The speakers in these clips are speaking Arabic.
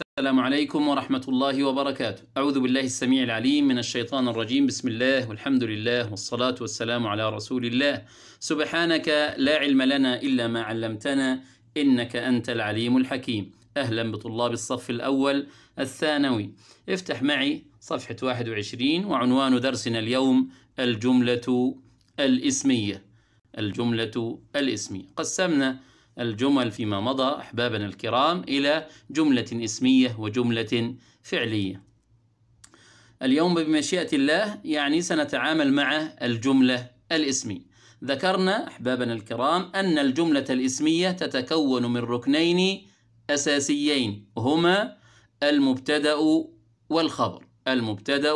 السلام عليكم ورحمة الله وبركاته أعوذ بالله السميع العليم من الشيطان الرجيم بسم الله والحمد لله والصلاة والسلام على رسول الله سبحانك لا علم لنا إلا ما علمتنا إنك أنت العليم الحكيم أهلا بطلاب الصف الأول الثانوي افتح معي صفحة 21 وعنوان درسنا اليوم الجملة الإسمية الجملة الإسمية قسمنا الجمل فيما مضى أحبابنا الكرام إلى جملة اسمية وجملة فعلية اليوم بمشيئة الله يعني سنتعامل مع الجملة الاسمية ذكرنا أحبابنا الكرام أن الجملة الاسمية تتكون من ركنين أساسيين هما المبتدأ والخبر المبتدأ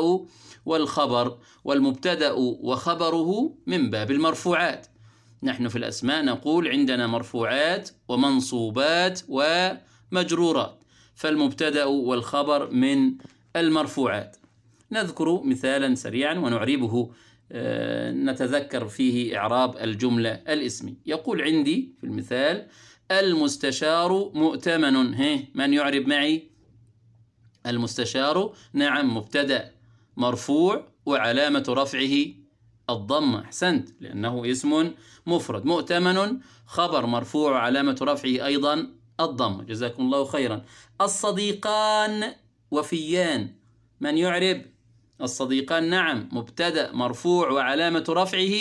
والخبر والمبتدأ وخبره من باب المرفوعات نحن في الأسماء نقول عندنا مرفوعات ومنصوبات ومجرورات فالمبتدأ والخبر من المرفوعات نذكر مثالا سريعا ونعربه آه، نتذكر فيه إعراب الجملة الاسمية يقول عندي في المثال المستشار مؤتمن هي من يعرب معي المستشار نعم مبتدأ مرفوع وعلامة رفعه الضم أحسنت لأنه اسم مفرد مؤتمن خبر مرفوع علامة رفعه أيضا الضم جزاكم الله خيرا الصديقان وفيان من يعرب الصديقان نعم مبتدأ مرفوع وعلامة رفعه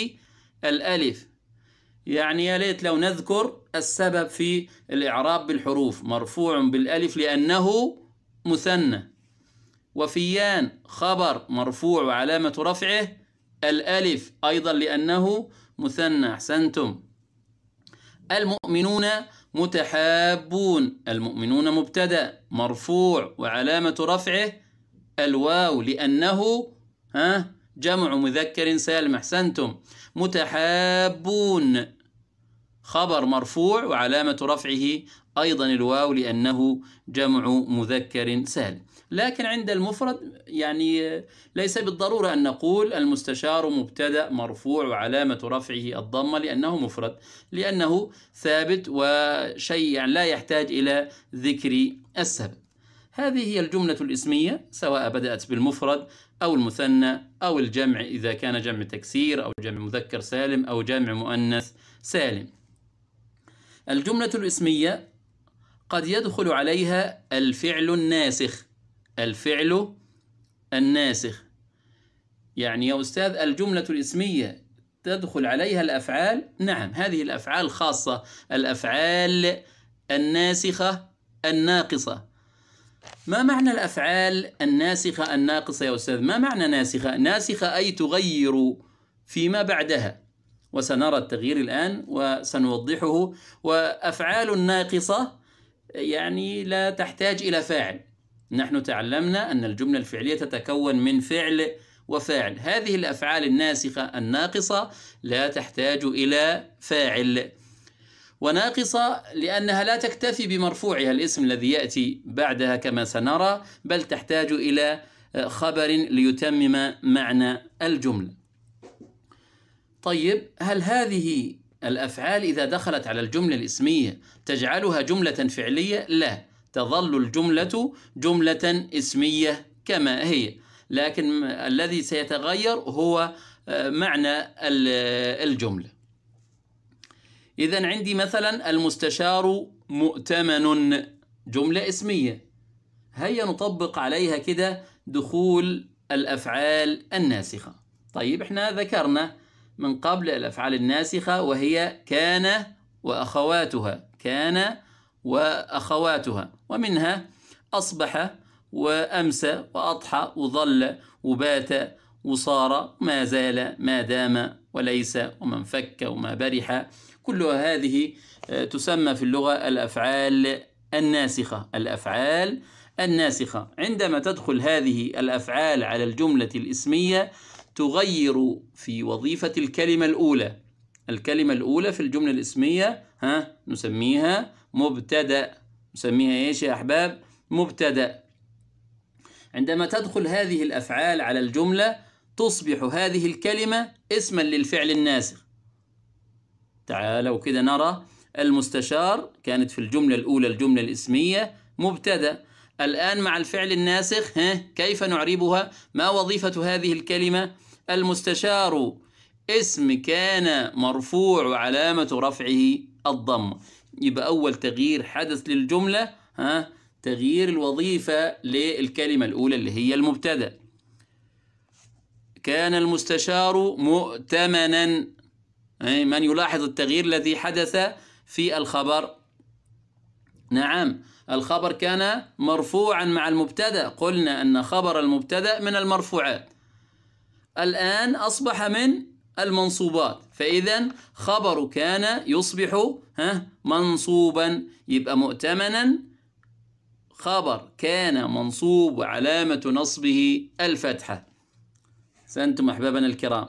الألف يعني يا ليت لو نذكر السبب في الإعراب بالحروف مرفوع بالألف لأنه مثنى وفيان خبر مرفوع وعلامة رفعه الألف أيضا لأنه مثنى أحسنتم المؤمنون متحابون المؤمنون مبتدأ مرفوع وعلامة رفعه الواو لأنه ها جمع مذكر سالم أحسنتم متحابون خبر مرفوع وعلامة رفعه أيضا الواو لأنه جمع مذكر سالم لكن عند المفرد يعني ليس بالضرورة أن نقول المستشار مبتدأ مرفوع وعلامة رفعه الضمة لأنه مفرد لأنه ثابت وشيء يعني لا يحتاج إلى ذكر السبب هذه هي الجملة الإسمية سواء بدأت بالمفرد أو المثنى أو الجمع إذا كان جمع تكسير أو جمع مذكر سالم أو جمع مؤنث سالم الجملة الإسمية قد يدخل عليها الفعل الناسخ الفعل الناسخ يعني يا أستاذ الجملة الإسمية تدخل عليها الأفعال نعم هذه الأفعال خاصة الأفعال الناسخة الناقصة ما معنى الأفعال الناسخة الناقصة يا أستاذ ما معنى ناسخة ناسخة أي تغير فيما بعدها وسنرى التغيير الآن وسنوضحه وأفعال ناقصة يعني لا تحتاج إلى فاعل نحن تعلمنا أن الجملة الفعلية تتكون من فعل وفاعل هذه الأفعال الناسخة الناقصة لا تحتاج إلى فاعل وناقصة لأنها لا تكتفي بمرفوعها الاسم الذي يأتي بعدها كما سنرى بل تحتاج إلى خبر ليتمم معنى الجملة طيب هل هذه الأفعال إذا دخلت على الجملة الإسمية تجعلها جملة فعلية؟ لا تظل الجملة جملة اسمية كما هي لكن الذي سيتغير هو آه، معنى الجملة إذا عندي مثلا المستشار مؤتمن جملة اسمية هيا نطبق عليها كده دخول الأفعال الناسخة طيب احنا ذكرنا من قبل الأفعال الناسخة وهي كان وأخواتها كان وأخواتها ومنها أصبح وأمسى وأضحى وظل وبات وصار ما زال ما دام وليس وما انفك وما برح كل هذه آه، تسمى في اللغة الأفعال الناسخة الأفعال الناسخة عندما تدخل هذه الأفعال على الجملة الإسمية تغير في وظيفة الكلمة الأولى الكلمة الأولى في الجملة الإسمية ها نسميها مبتدأ نسميها ايش يا احباب مبتدأ عندما تدخل هذه الافعال على الجملة تصبح هذه الكلمة اسما للفعل الناسخ تعالوا كده نرى المستشار كانت في الجملة الأولى الجملة الإسمية مبتدأ الآن مع الفعل الناسخ ها كيف نعربها ما وظيفة هذه الكلمة المستشار اسم كان مرفوع وعلامة رفعه الضم يبقى أول تغيير حدث للجملة ها تغيير الوظيفة للكلمة الأولى اللي هي المبتدأ كان المستشار مؤتمنا من يلاحظ التغيير الذي حدث في الخبر نعم الخبر كان مرفوعا مع المبتدا قلنا ان خبر المبتدا من المرفوعات الان اصبح من المنصوبات فإذا خبر كان يصبح ها منصوبا يبقى مؤتمنا خبر كان منصوب وعلامة نصبه الفتحة سأنتم أحبابنا الكرام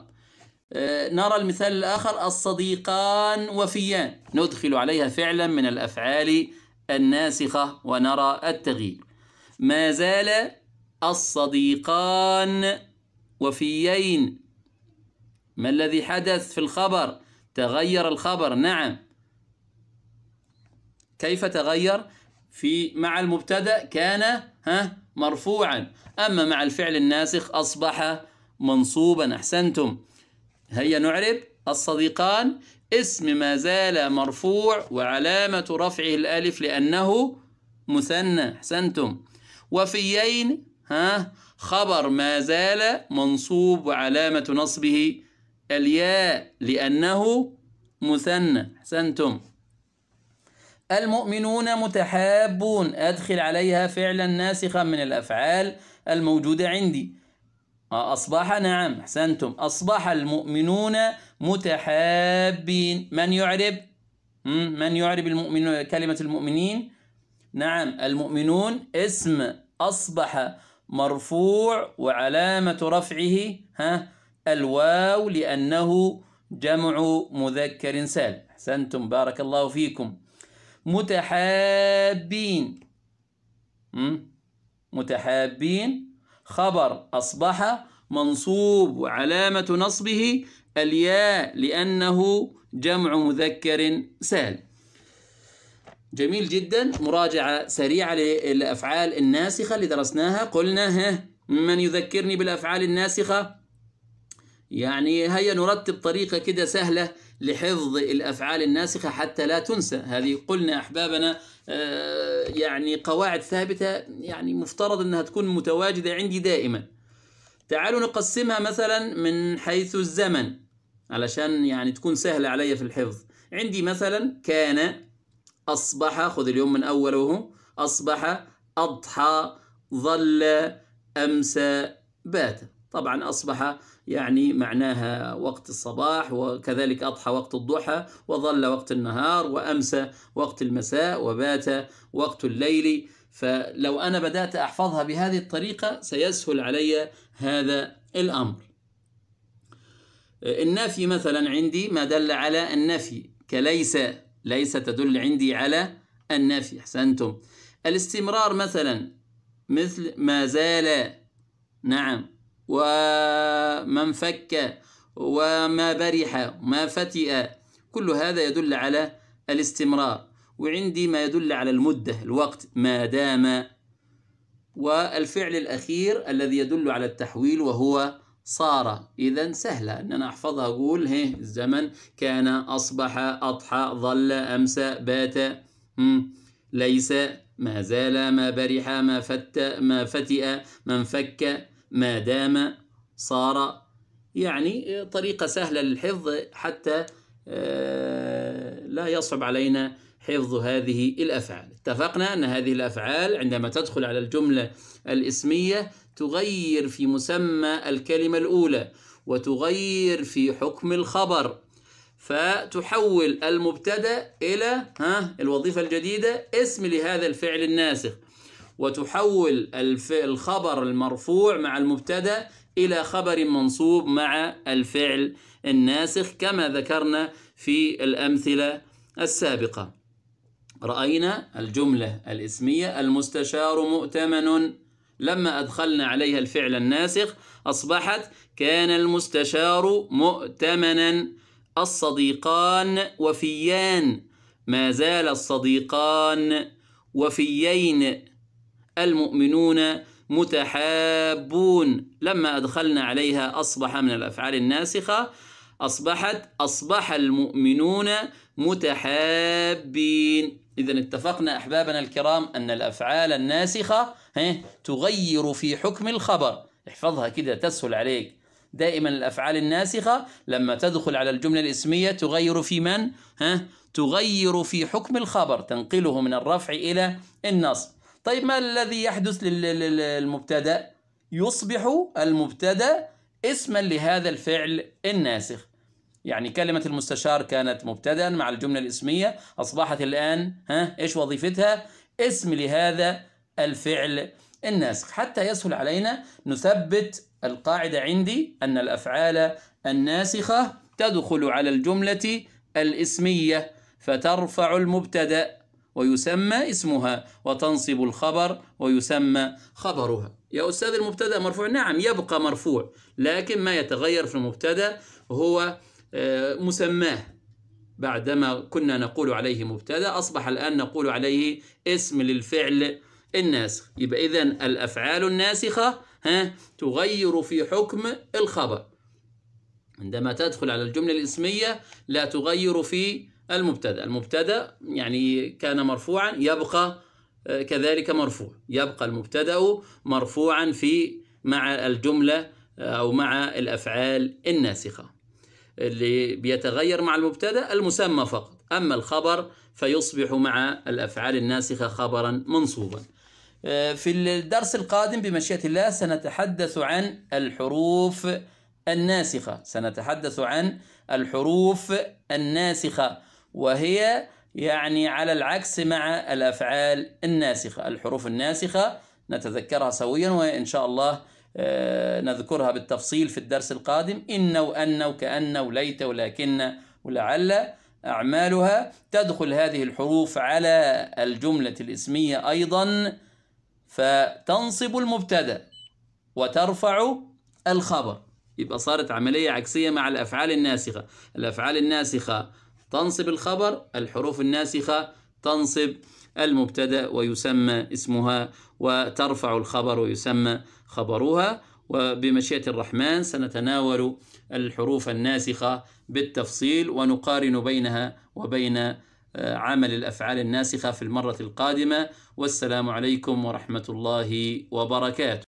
آه، نرى المثال الآخر الصديقان وفيان ندخل عليها فعلا من الأفعال الناسخة ونرى التغيير ما زال الصديقان وفيين ما الذي حدث في الخبر تغير الخبر نعم كيف تغير في مع المبتدا كان ها مرفوعا اما مع الفعل الناسخ اصبح منصوبا احسنتم هيا نعرب الصديقان اسم ما زال مرفوع وعلامه رفعه الالف لانه مثنى احسنتم وفيين ها خبر ما زال منصوب وعلامه نصبه الياء لأنه مثنى أحسنتم المؤمنون متحابون أدخل عليها فعلا ناسخا من الأفعال الموجودة عندي آه، أصبح نعم أحسنتم أصبح المؤمنون متحابين من يعرب من يعرب المؤمنون كلمة المؤمنين نعم المؤمنون اسم أصبح مرفوع وعلامة رفعه ها الواو لأنه جمع مذكر سال أحسنتم بارك الله فيكم متحابين متحابين خبر أصبح منصوب وعلامة نصبه الياء لأنه جمع مذكر سهل جميل جدا مراجعة سريعة للأفعال الناسخة اللي درسناها قلنا ها من يذكرني بالأفعال الناسخة يعني هيا نرتب طريقة كده سهلة لحفظ الأفعال الناسخة حتى لا تنسى هذه قلنا أحبابنا آه، يعني قواعد ثابتة يعني مفترض أنها تكون متواجدة عندي دائما تعالوا نقسمها مثلا من حيث الزمن علشان يعني تكون سهلة علي في الحفظ عندي مثلا كان أصبح خذ اليوم من أوله أصبح أضحى ظل أمسى بات طبعا أصبح يعني معناها وقت الصباح وكذلك أضحى وقت الضحى وظل وقت النهار وأمسى وقت المساء وبات وقت الليل فلو أنا بدأت أحفظها بهذه الطريقة سيسهل علي هذا الأمر النفي مثلا عندي ما دل على النفي كليس ليس تدل عندي على النفي أحسنتم الاستمرار مثلا مثل ما زال نعم وما انفك وما برح ما فتئ كل هذا يدل على الاستمرار وعندي ما يدل على المدة الوقت ما دام والفعل الأخير الذي يدل على التحويل وهو صار إذا سهلة أن أنا أحفظها أقول هي الزمن كان أصبح أضحى ظل أمسى بات ليس ما زال ما برح ما فت ما فتئ ما انفك ما دام صار يعني طريقة سهلة للحفظ حتى آه، لا يصعب علينا حفظ هذه الأفعال اتفقنا أن هذه الأفعال عندما تدخل على الجملة الإسمية تغير في مسمى الكلمة الأولى وتغير في حكم الخبر فتحول المبتدا الى ها الوظيفه الجديده اسم لهذا الفعل الناسخ وتحول الخبر المرفوع مع المبتدا الى خبر منصوب مع الفعل الناسخ كما ذكرنا في الامثله السابقه راينا الجمله الاسميه المستشار مؤتمن لما ادخلنا عليها الفعل الناسخ اصبحت كان المستشار مؤتمنا الصديقان وفيان ما زال الصديقان وفيين المؤمنون متحابون لما أدخلنا عليها أصبح من الأفعال الناسخة أصبحت أصبح المؤمنون متحابين إذا اتفقنا أحبابنا الكرام أن الأفعال الناسخة تغير في حكم الخبر احفظها كده تسهل عليك دائما الأفعال الناسخة لما تدخل على الجملة الإسمية تغير في من؟ ها؟ تغير في حكم الخبر تنقله من الرفع إلى النصب طيب ما الذي يحدث للمبتدا يصبح المبتدا اسما لهذا الفعل الناسخ يعني كلمة المستشار كانت مبتدا مع الجملة الاسمية أصبحت الآن ها إيش وظيفتها اسم لهذا الفعل الناسخ حتى يسهل علينا نثبت القاعدة عندي أن الأفعال الناسخة تدخل على الجملة الاسمية فترفع المبتدأ ويسمى اسمها وتنصب الخبر ويسمى خبرها يا أستاذ المبتدأ مرفوع نعم يبقى مرفوع لكن ما يتغير في المبتدأ هو آه، مسماه بعدما كنا نقول عليه مبتدأ أصبح الآن نقول عليه اسم للفعل الناسخ يبقى إذا الأفعال الناسخة ها تغير في حكم الخبر عندما تدخل على الجملة الاسمية لا تغير في المبتدا المبتدا يعني كان مرفوعا يبقى آه، كذلك مرفوع يبقى المبتدا مرفوعا في مع الجمله آه، او مع الافعال الناسخه اللي بيتغير مع المبتدا المسمى فقط اما الخبر فيصبح مع الافعال الناسخه خبرا منصوبا آه، في الدرس القادم بمشيئه الله سنتحدث عن الحروف الناسخه سنتحدث عن الحروف الناسخه وهي يعني على العكس مع الأفعال الناسخة الحروف الناسخة نتذكرها سويا وإن شاء الله آه، نذكرها بالتفصيل في الدرس القادم إن وأن وكأن وليت ولكن ولعل أعمالها تدخل هذه الحروف على الجملة الإسمية أيضا فتنصب المبتدأ وترفع الخبر يبقى صارت عملية عكسية مع الأفعال الناسخة الأفعال الناسخة تنصب الخبر الحروف الناسخة تنصب المبتدأ ويسمى اسمها وترفع الخبر ويسمى خبرها وبمشيئة الرحمن سنتناول الحروف الناسخة بالتفصيل ونقارن بينها وبين آه، عمل الأفعال الناسخة في المرة القادمة والسلام عليكم ورحمة الله وبركاته